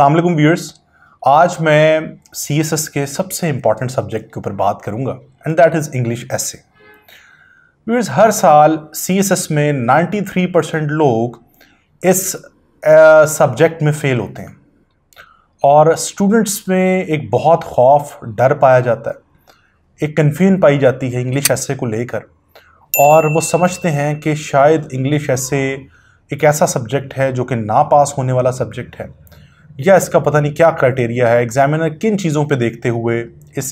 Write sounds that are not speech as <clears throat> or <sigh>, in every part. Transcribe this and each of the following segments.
अल्लाम व्यूअर्स आज मैं सी एस एस के सबसे इम्पॉर्टेंट सब्जेक्ट के ऊपर बात करूँगा and that is English essay viewers हर साल सी एस एस में 93 परसेंट लोग इस सब्जेक्ट में फ़ेल होते हैं और स्टूडेंट्स में एक बहुत खौफ डर पाया जाता है एक कन्फ्यूजन पाई जाती है इंग्लिश ऐसे को लेकर और वो समझते हैं कि शायद इंग्लिश ऐसे एक ऐसा सब्जेक्ट है जो कि ना पास होने वाला सब्जेक्ट है या इसका पता नहीं क्या क्राइटेरिया है एग्जामिनर किन चीज़ों पे देखते हुए इस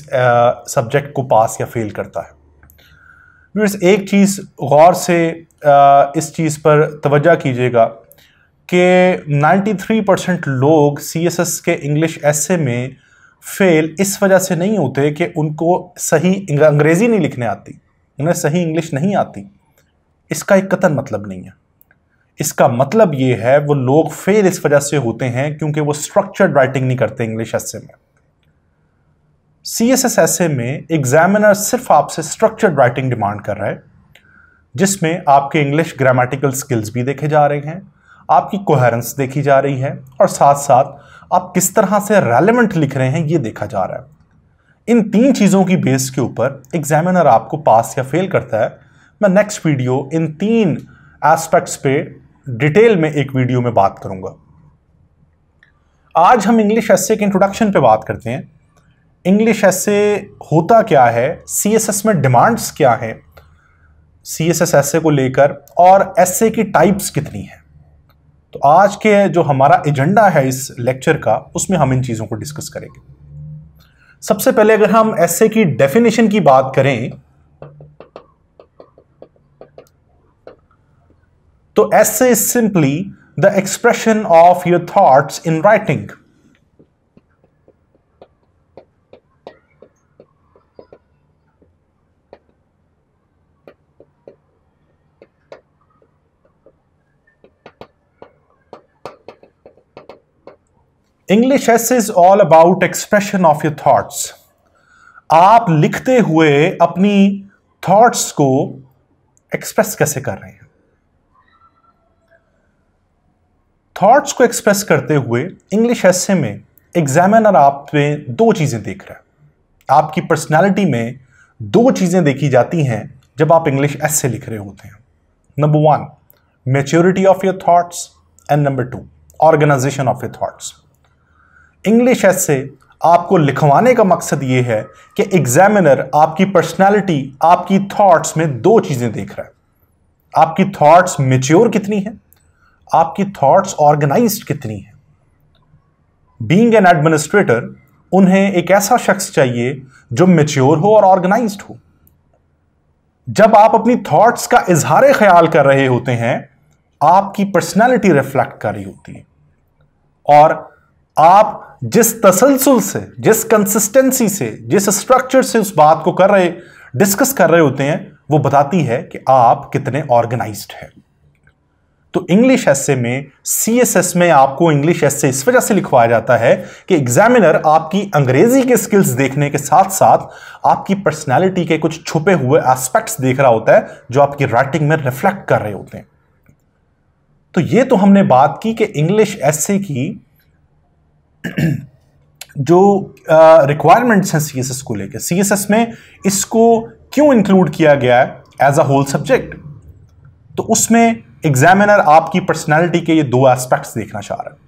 सब्जेक्ट को पास या फेल करता है एक चीज़ गौर से आ, इस चीज़ पर तवज्जा कीजिएगा कि 93 परसेंट लोग सी के इंग्लिश ऐसे में फेल इस वजह से नहीं होते कि उनको सही अंग्रेज़ी नहीं लिखने आती उन्हें सही इंग्लिश नहीं आती इसका एक कतन मतलब नहीं है इसका मतलब ये है वो लोग फेल इस वजह से होते हैं क्योंकि वो स्ट्रक्चर्ड राइटिंग नहीं करते इंग्लिश ऐसे में सी एस एस ऐसे में एग्जामिनर सिर्फ आपसे स्ट्रक्चर्ड राइटिंग डिमांड कर रहा है जिसमें आपके इंग्लिश ग्रामेटिकल स्किल्स भी देखे जा रहे हैं आपकी कोहरेंस देखी जा रही है और साथ साथ आप किस तरह से रेलिवेंट लिख रहे हैं ये देखा जा रहा है इन तीन चीज़ों की बेस के ऊपर एग्जामिनर आपको पास या फेल करता है मैं नेक्स्ट वीडियो इन तीन एस्पेक्ट्स पे डिटेल में एक वीडियो में बात करूंगा आज हम इंग्लिश एस्से के इंट्रोडक्शन पे बात करते हैं इंग्लिश एस्से होता क्या है सी एस एस में डिमांड्स क्या है सी एस एस्से को लेकर और एस्से की टाइप्स कितनी हैं तो आज के जो हमारा एजेंडा है इस लेक्चर का उसमें हम इन चीज़ों को डिस्कस करेंगे सबसे पहले अगर हम एस्से की डेफिनेशन की बात करें तो essay is simply the expression of your thoughts in writing English essay is all about expression of your thoughts आप लिखते हुए अपनी थॉट्स को एक्सप्रेस कैसे कर रहे हैं थॉट्स को एक्सप्रेस करते हुए इंग्लिश ऐसे में एग्जामिनर आप में दो चीज़ें देख रहा है आपकी पर्सनैलिटी में दो चीज़ें देखी जाती हैं जब आप इंग्लिश ऐसे लिख रहे होते हैं number one maturity of your thoughts and number two organisation of your thoughts English essay आपको लिखवाने का मकसद ये है कि एग्जामिनर आपकी पर्सनैलिटी आपकी थॉट्स में दो चीज़ें देख रहा है आपकी थॉट्स मेच्योर कितनी है आपकी थॉट्स ऑर्गेनाइज्ड कितनी है बींग एन एडमिनिस्ट्रेटर उन्हें एक ऐसा शख्स चाहिए जो मेच्योर हो और ऑर्गेनाइज्ड हो जब आप अपनी थॉट्स का इजहार ख्याल कर रहे होते हैं आपकी पर्सनालिटी रिफ्लेक्ट कर रही होती है और आप जिस तसलसल से जिस कंसिस्टेंसी से जिस स्ट्रक्चर से उस बात को कर रहे डिस्कस कर रहे होते हैं वो बताती है कि आप कितने ऑर्गेनाइज्ड हैं तो इंग्लिश एसे में सी एस एस में आपको इंग्लिश एसे इस वजह से लिखवाया जाता है कि एग्जामिनर आपकी अंग्रेजी के स्किल्स देखने के साथ साथ आपकी पर्सनैलिटी के कुछ छुपे हुए एस्पेक्ट्स देख रहा होता है जो आपकी राइटिंग में रिफ्लेक्ट कर रहे होते हैं तो ये तो हमने बात की कि इंग्लिश एसे की <clears throat> जो रिक्वायरमेंट्स हैं सी एस एस को लेकर सी एस एस में इसको क्यों इंक्लूड किया गया है एज अ होल सब्जेक्ट तो उसमें एग्जामिनर आपकी पर्सनैलिटी के ये दो एस्पेक्ट्स देखना चाह रहा है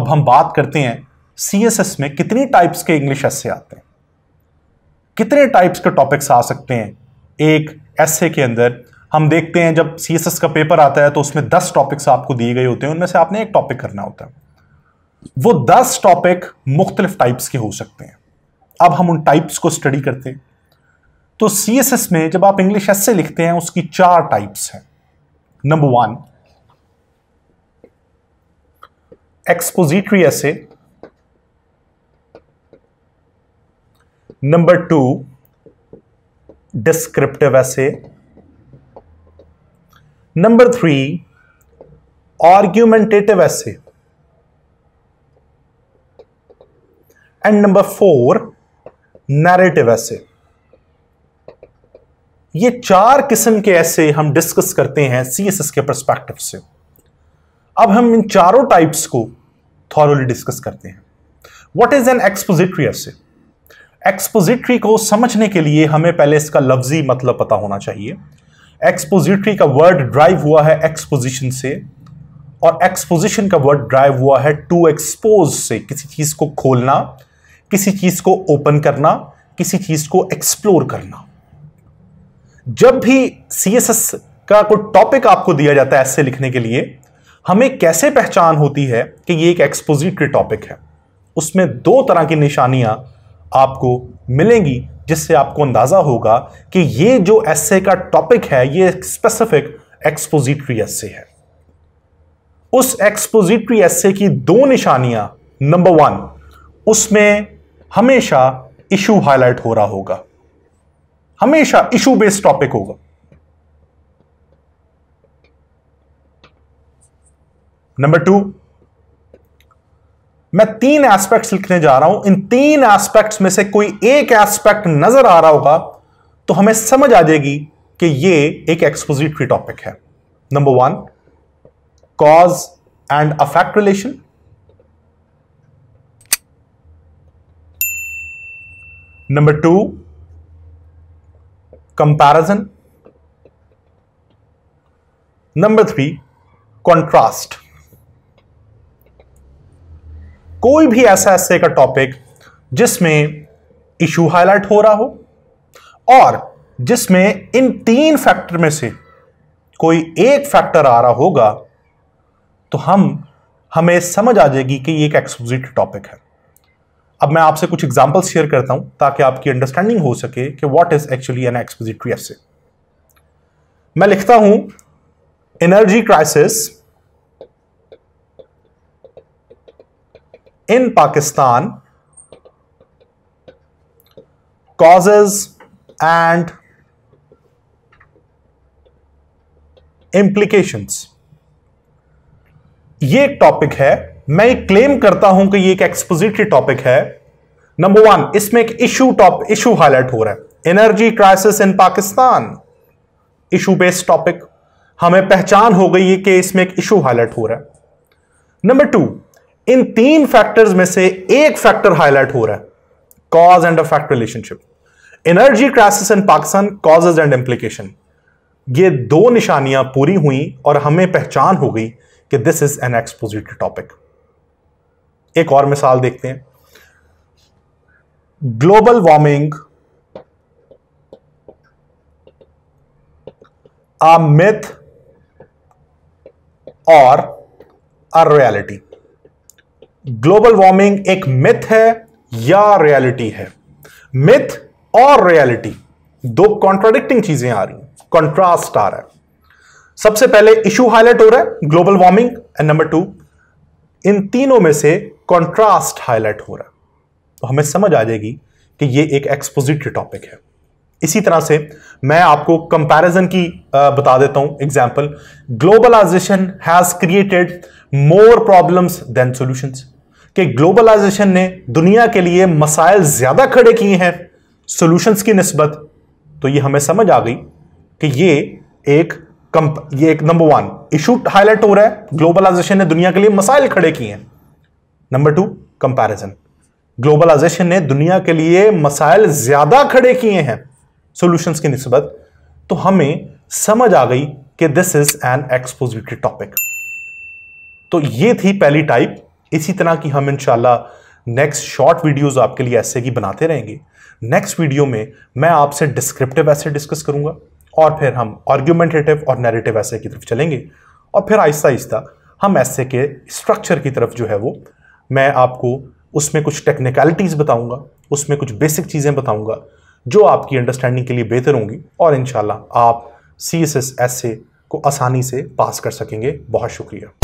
अब हम बात करते हैं सीएसएस में कितनी टाइप्स के इंग्लिश ऐसे आते हैं कितने टाइप्स के टॉपिक्स आ सकते हैं एक ऐसे के अंदर हम देखते हैं जब सी का पेपर आता है तो उसमें दस टॉपिक्स आपको दिए गए होते हैं उनमें से आपने एक टॉपिक करना होता है वो दस टॉपिक मुख्तलिफ टाइप्स के हो सकते हैं अब हम उन टाइप्स को स्टडी करते हैं तो सी में जब आप इंग्लिश ऐसे लिखते हैं उसकी चार टाइप्स हैं number one expository essay number two descriptive essay number three argumentative essay and number four narrative essay ये चार किस्म के ऐसे हम डिस्कस करते हैं सीएसएस के परस्पेक्टिव से अब हम इन चारों टाइप्स को थॉरली डिस्कस करते हैं what is an expository essay expository को समझने के लिए हमें पहले इसका लफ्जी मतलब पता होना चाहिए एक्सपोजिटरी का वर्ड ड्राइव हुआ है एक्सपोजिशन से और एक्सपोजिशन का वर्ड ड्राइव हुआ है टू एक्सपोज से किसी चीज को खोलना किसी चीज को ओपन करना किसी चीज को एक्सप्लोर करना जब भी सी का कोई टॉपिक आपको दिया जाता है ऐसे लिखने के लिए हमें कैसे पहचान होती है कि ये एक एक्सपोजिटरी टॉपिक है उसमें दो तरह की निशानियां आपको मिलेंगी जिससे आपको अंदाज़ा होगा कि ये जो एस्से का टॉपिक है ये स्पेसिफिक एक्सपोजिटरी एस्से है उस एक्सपोजिटरी एस्से की दो निशानियां नंबर वन उसमें हमेशा इशू हाईलाइट हो रहा होगा हमेशा इशू बेस्ड टॉपिक होगा नंबर टू मैं तीन एस्पेक्ट्स लिखने जा रहा हूं इन तीन एस्पेक्ट्स में से कोई एक एस्पेक्ट नजर आ रहा होगा तो हमें समझ आ जाएगी कि ये एक एक्सपोजिटरी टॉपिक है number one cause and effect relation number two comparison number three contrast कोई भी ऐसा ऐसे का टॉपिक जिसमें इशू हाईलाइट हो रहा हो और जिसमें इन तीन फैक्टर में से कोई एक फैक्टर आ रहा होगा तो हम हमें समझ आ जाएगी कि ये एक एक्सपोजिट टॉपिक है अब मैं आपसे कुछ एग्जाम्पल्स शेयर करता हूं ताकि आपकी अंडरस्टैंडिंग हो सके कि what is actually an expository essay मैं लिखता हूं energy crisis in Pakistan causes and implications ये एक टॉपिक है मैं क्लेम करता हूं कि ये एक एक्सपोजिटरी टॉपिक है नंबर वन इसमें एक इशू टॉप इशू हाईलाइट हो रहा है energy crisis in Pakistan issue based topic हमें पहचान हो गई है कि इसमें एक इशू हाईलाइट हो रहा है नंबर टू इन तीन फैक्टर्स में से एक फैक्टर हाईलाइट हो रहा है cause and effect relationship energy crisis in Pakistan causes and implication ये दो निशानियां पूरी हुई और हमें पहचान हो गई कि this is an expositive topic एक और मिसाल देखते हैं ग्लोबल वार्मिंग अ मिथ और अ रियलिटी ग्लोबल वार्मिंग एक मिथ है या रियलिटी है मिथ और रियलिटी दो कॉन्ट्राडिक्टिंग चीजें आ रही हैं कॉन्ट्रास्ट आ रहा है सबसे पहले इशू हाईलाइट हो रहा है global warming and number two इन तीनों में से कॉन्ट्रास्ट हाईलाइट हो रहा है तो हमें समझ आ जाएगी कि ये एक एक्सपोजिटरी टॉपिक है इसी तरह से मैं आपको कंपैरिजन की बता देता हूं example globalisation has created more problems than solutions कि ग्लोबलाइजेशन ने दुनिया के लिए मसाइल ज्यादा खड़े किए हैं सॉल्यूशंस की नस्बत तो ये हमें समझ आ गई कि ये एक कंप ये एक नंबर वन इशू हाईलाइट हो रहा है ग्लोबलाइजेशन ने दुनिया के लिए मसाइल खड़े किए हैं नंबर टू कंपैरिजन ग्लोबलाइजेशन ने दुनिया के लिए मसाइल ज्यादा खड़े किए हैं सॉल्यूशंस की नस्बत तो हमें समझ आ गई कि this is an expository topic तो ये थी पहली टाइप इसी तरह की हम इनशाला नेक्स्ट शॉर्ट वीडियोस आपके लिए ऐसे की बनाते रहेंगे नेक्स्ट वीडियो में मैं आपसे डिस्क्रिप्टिव ऐसे डिस्कस करूंगा और फिर हम आर्ग्यूमेंटेटिव और नैरेटिव ऐसे की तरफ चलेंगे और फिर आहिस्ता आहिस्ता हम ऐसे के स्ट्रक्चर की तरफ जो है वो मैं आपको उसमें कुछ टेक्निकलिटीज़ बताऊंगा उसमें कुछ बेसिक चीज़ें बताऊंगा जो आपकी अंडरस्टैंडिंग के लिए बेहतर होंगी और इन आप C S S essay को आसानी से पास कर सकेंगे बहुत शुक्रिया